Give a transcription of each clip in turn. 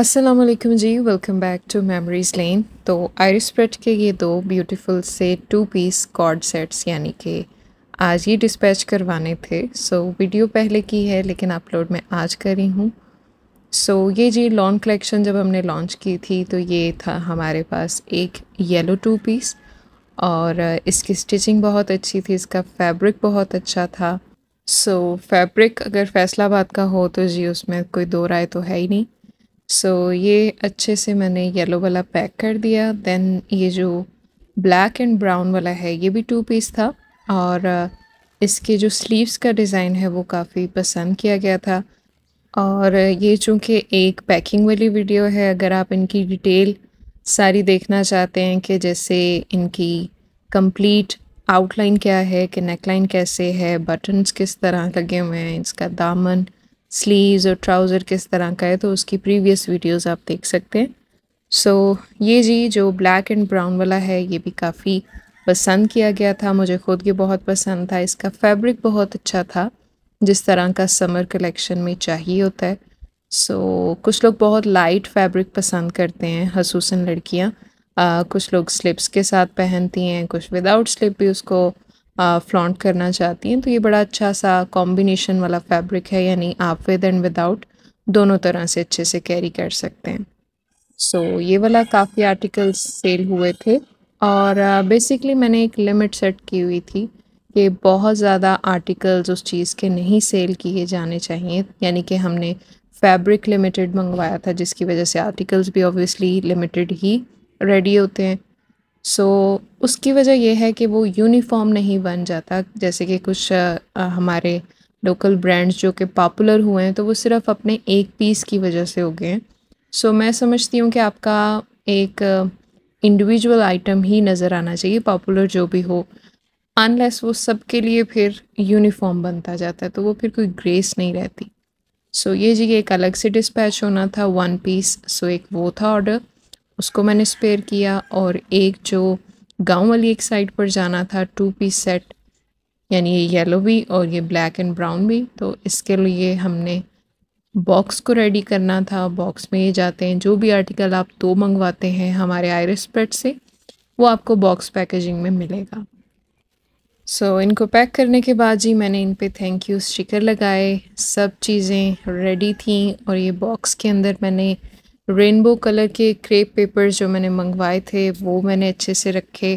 Aslam ji welcome back to memories lane तो Iris parade के ये दो ब्यूटीफुल से टू पीस कॉर्ड सेट्स यानी कि आज ही डिस्पैच करवाने थे सो so, वीडियो पहले की है लेकिन अपलोड मैं आज कर रही हूँ सो so, ये जी लॉन्ग कलेक्शन जब हमने लॉन्च की थी तो ये था हमारे पास एक येलो टू पीस और इसकी स्टिचिंग बहुत अच्छी थी इसका फैब्रिक बहुत अच्छा था सो so, फैब्रिक अगर फैसलाबाद का हो तो जी उसमें कोई दो राय तो है ही नहीं सो so, ये अच्छे से मैंने येलो वाला पैक कर दिया देन ये जो ब्लैक एंड ब्राउन वाला है ये भी टू पीस था और uh, इसके जो स्लीव्स का डिज़ाइन है वो काफ़ी पसंद किया गया था और ये चूँकि एक पैकिंग वाली वीडियो है अगर आप इनकी डिटेल सारी देखना चाहते हैं कि जैसे इनकी कंप्लीट आउटलाइन क्या है कि नेकलाइन कैसे है बटन्स किस तरह लगे हुए हैं इसका दामन स्लीव्स और ट्राउज़र किस तरह का है तो उसकी प्रीवियस वीडियोस आप देख सकते हैं सो so, ये जी जो ब्लैक एंड ब्राउन वाला है ये भी काफ़ी पसंद किया गया था मुझे ख़ुद ये बहुत पसंद था इसका फैब्रिक बहुत अच्छा था जिस तरह का समर कलेक्शन में चाहिए होता है सो so, कुछ लोग बहुत लाइट फैब्रिक पसंद करते हैं खसूस लड़कियाँ कुछ लोग स्लिप्स के साथ पहनती हैं कुछ विदाउट स्लिप भी उसको फ्लॉन्ट करना चाहती हैं तो ये बड़ा अच्छा सा कॉम्बिनेशन वाला फैब्रिक है यानी आप विद एंड विदाउट दोनों तरह से अच्छे से कैरी कर सकते हैं सो so, ये वाला काफ़ी आर्टिकल्स सेल हुए थे और बेसिकली मैंने एक लिमिट सेट की हुई थी कि बहुत ज़्यादा आर्टिकल्स उस चीज़ के नहीं सेल किए जाने चाहिए यानी कि हमने फैब्रिक लिमिटेड मंगवाया था जिसकी वजह से आर्टिकल्स भी ऑब्वियसली लिमिटेड ही रेडी होते हैं सो so, उसकी वजह यह है कि वो यूनिफॉर्म नहीं बन जाता जैसे कि कुछ आ, हमारे लोकल ब्रांड्स जो कि पॉपुलर हुए हैं तो वो सिर्फ अपने एक पीस की वजह से हो गए हैं सो so, मैं समझती हूँ कि आपका एक इंडिविजुअल आइटम ही नज़र आना चाहिए पॉपुलर जो भी हो अनलेस वो सबके लिए फिर यूनिफॉर्म बनता जाता है तो वो फिर कोई ग्रेस नहीं रहती सो so, ये जी एक अलग से डिस्पैच होना था वन पीस सो so एक वो था ऑर्डर उसको मैंने स्पेयर किया और एक जो गांव वाली एक साइड पर जाना था टू पीस सेट यानी ये येलो भी और ये ब्लैक एंड ब्राउन भी तो इसके लिए हमने बॉक्स को रेडी करना था बॉक्स में ये जाते हैं जो भी आर्टिकल आप दो मंगवाते हैं हमारे आयरस पेट से वो आपको बॉक्स पैकेजिंग में मिलेगा सो so, इनको पैक करने के बाद जी मैंने इन पर थैंक यू स्टिकर लगाए सब चीज़ें रेडी थी और ये बॉक्स के अंदर मैंने रेनबो कलर के क्रेप पेपर्स जो मैंने मंगवाए थे वो मैंने अच्छे से रखे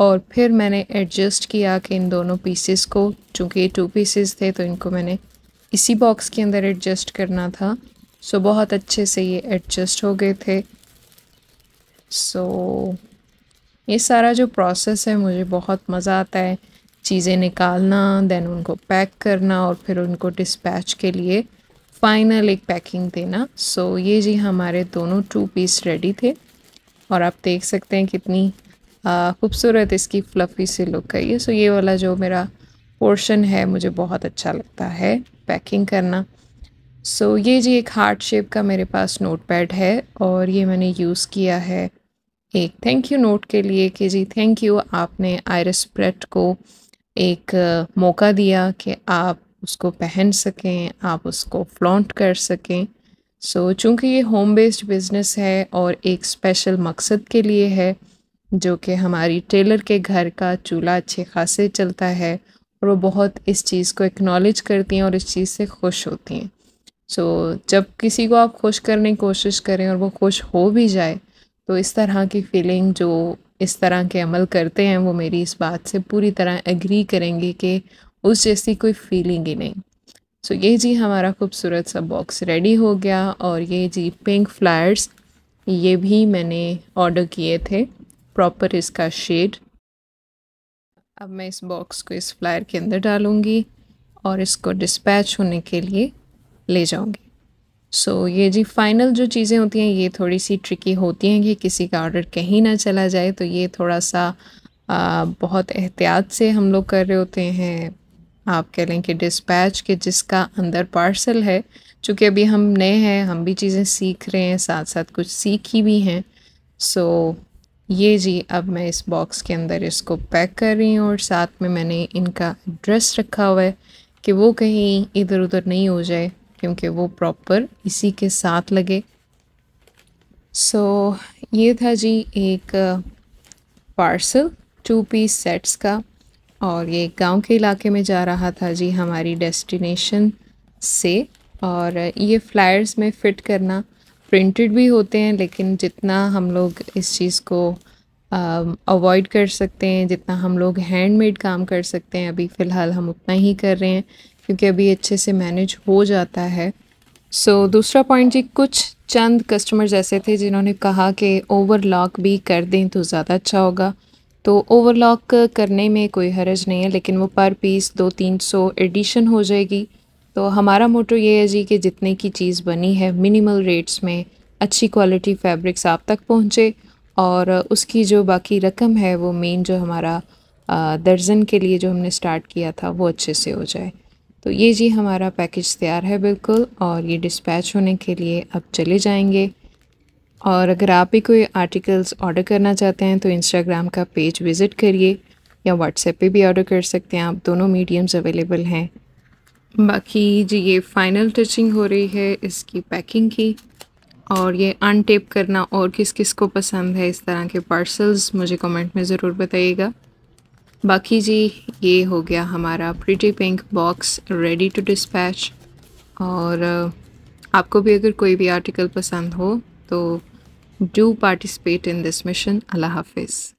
और फिर मैंने एडजस्ट किया कि इन दोनों पीसेस को चूँकि टू पीसेस थे तो इनको मैंने इसी बॉक्स के अंदर एडजस्ट करना था सो so, बहुत अच्छे से ये एडजस्ट हो गए थे सो so, ये सारा जो प्रोसेस है मुझे बहुत मज़ा आता है चीज़ें निकालना दैन उनको पैक करना और फिर उनको डिस्पैच के लिए फाइनल एक पैकिंग देना सो so, ये जी हमारे दोनों टू पीस रेडी थे और आप देख सकते हैं कितनी खूबसूरत इसकी फ्लफ़ी से लुक है ये सो ये वाला जो मेरा पोर्शन है मुझे बहुत अच्छा लगता है पैकिंग करना सो so, ये जी एक हार्ट शेप का मेरे पास नोट पैड है और ये मैंने यूज़ किया है एक थैंक यू नोट के लिए कि जी थैंक यू आपने आयरस ब्रेड को एक मौका दिया कि आप उसको पहन सकें आप उसको फ्लॉन्ट कर सकें सो so, चूँकि ये होम बेस्ड बिज़नेस है और एक स्पेशल मकसद के लिए है जो कि हमारी टेलर के घर का चूल्हा अच्छे खासे चलता है और वो बहुत इस चीज़ को एक्नॉलेज करती हैं और इस चीज़ से खुश होती हैं सो so, जब किसी को आप खुश करने की कोशिश करें और वो खुश हो भी जाए तो इस तरह की फीलिंग जो इस तरह के अमल करते हैं वो मेरी इस बात से पूरी तरह एग्री करेंगे कि उस जैसी कोई फीलिंग ही नहीं सो so, ये जी हमारा खूबसूरत सा बॉक्स रेडी हो गया और ये जी पिंक फ्लायर्स ये भी मैंने ऑर्डर किए थे प्रॉपर इसका शेड अब मैं इस बॉक्स को इस फ्लायर के अंदर डालूँगी और इसको डिस्पैच होने के लिए ले जाऊँगी सो so, ये जी फाइनल जो चीज़ें होती हैं ये थोड़ी सी ट्रिकी होती हैं कि किसी का ऑर्डर कहीं ना चला जाए तो ये थोड़ा सा आ, बहुत एहतियात से हम लोग कर रहे होते हैं आप कह लें कि डिस्पैच के जिसका अंदर पार्सल है चूँकि अभी हम नए हैं हम भी चीज़ें सीख रहे हैं साथ साथ कुछ सीखी भी हैं सो ये जी अब मैं इस बॉक्स के अंदर इसको पैक कर रही हूँ और साथ में मैंने इनका एड्रेस रखा हुआ है कि वो कहीं इधर उधर नहीं हो जाए क्योंकि वो प्रॉपर इसी के साथ लगे सो so, ये था जी एक पार्सल टू पीस सेट्स का और ये गांव के इलाके में जा रहा था जी हमारी डेस्टिनेशन से और ये फ्लायर्स में फ़िट करना प्रिंटेड भी होते हैं लेकिन जितना हम लोग इस चीज़ को अवॉइड कर सकते हैं जितना हम लोग हैंडमेड काम कर सकते हैं अभी फ़िलहाल हम उतना ही कर रहे हैं क्योंकि अभी अच्छे से मैनेज हो जाता है सो so, दूसरा पॉइंट जी कुछ चंद कस्टमर्स ऐसे थे जिन्होंने कहा कि ओवरलॉक भी कर दें तो ज़्यादा अच्छा होगा तो ओवरलॉक करने में कोई हर्ज नहीं है लेकिन वो पर पीस दो तीन सौ एडिशन हो जाएगी तो हमारा मोटो ये है जी कि जितने की चीज़ बनी है मिनिमल रेट्स में अच्छी क्वालिटी फैब्रिक्स आप तक पहुँचे और उसकी जो बाकी रकम है वो मेन जो हमारा दर्जन के लिए जो हमने स्टार्ट किया था वो अच्छे से हो जाए तो ये जी हमारा पैकेज तैयार है बिल्कुल और ये डिस्पैच होने के लिए अब चले जाएंगे और अगर आप भी कोई आर्टिकल्स ऑर्डर करना चाहते हैं तो इंस्टाग्राम का पेज विज़िट करिए या व्हाट्सएप पे भी ऑर्डर कर सकते हैं आप दोनों मीडियम्स अवेलेबल हैं बाकी जी ये फाइनल टचिंग हो रही है इसकी पैकिंग की और ये अनटेप करना और किस किस को पसंद है इस तरह के पार्सल्स मुझे कमेंट में ज़रूर बताइएगा बाकी जी ये हो गया हमारा pretty pink box ready to dispatch और आपको भी अगर कोई भी आर्टिकल पसंद हो So do participate in this mission. Allah Hafiz.